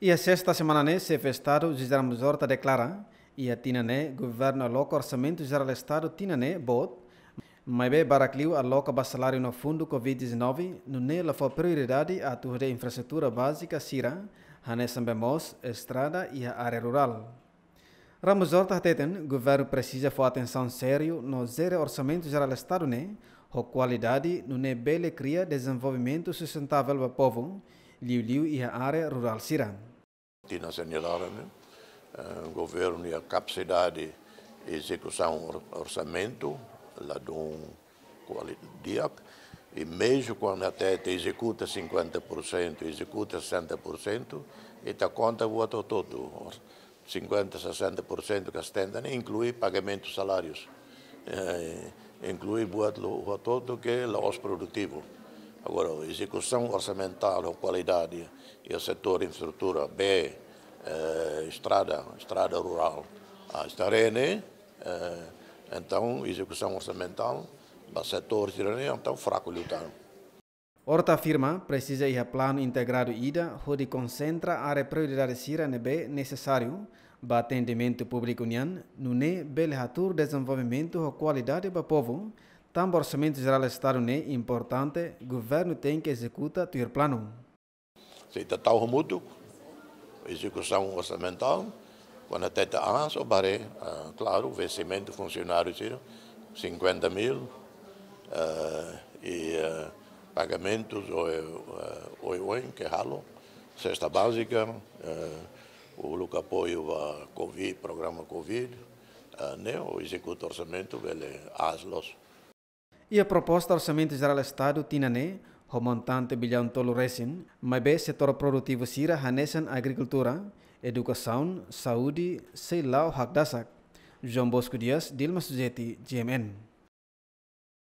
Ia sexta semana né se chefe Estado Gisar Muzorta declara ia né governo loco orçamento geral Estado né bot mas bem baracliu a loca ba salário no fundo Covid-19 no nela foi prioridade a turre infraestrutura básica sira hanesan bemos estrada e a área rural. Ramos Ramuzorta teten governo precisa foi atenção sério no zero orçamento geral Estado né com qualidade no ne bele cria desenvolvimento sustentável para o povo Liu-Liu e a área rural Sirã. Na sanidade, né? Eh, o governo e a capacidade de execução orçamento, lá do dia e mesmo quando até te executa 50%, executa 60%, e a conta o outro todo, 50%, 60% que estendem, inclui pagamento de salários, eh, inclui o outro todo que é o produtivo. Agora, execução orçamental ou qualidade e o setor infraestrutura B, eh, estrada, estrada rural, a ah, estarene, eh, então execução orçamental, o setor é então fraco lutando. Horta afirma precisa ir a plano integrado IDA, onde concentra a prioridade sira nebe né, necessário para atendimento público união, no ne né, belhatur desenvolvimento ou qualidade para o povo, o orçamento geral está Estado é importante, o governo tem que executar o plano. Se está tal muito, execução orçamental, quando até está antes, ah, o baré, claro, vencimento funcionário, 50 mil, ah, e ah, pagamentos, o é, IOEM, que ralo, cesta básica, o apoio a Covid, programa Covid, né, o executa orçamento, ele as los. Ia a proposta orçamento geral do Estado tinha né, o montante bilhão de tolo resin, mas bem setor produtivo sira hanesan agricultura, educação, saúde, sei lá o hak dasak. João Bosco Dias, Dilma Sujeti, GMN.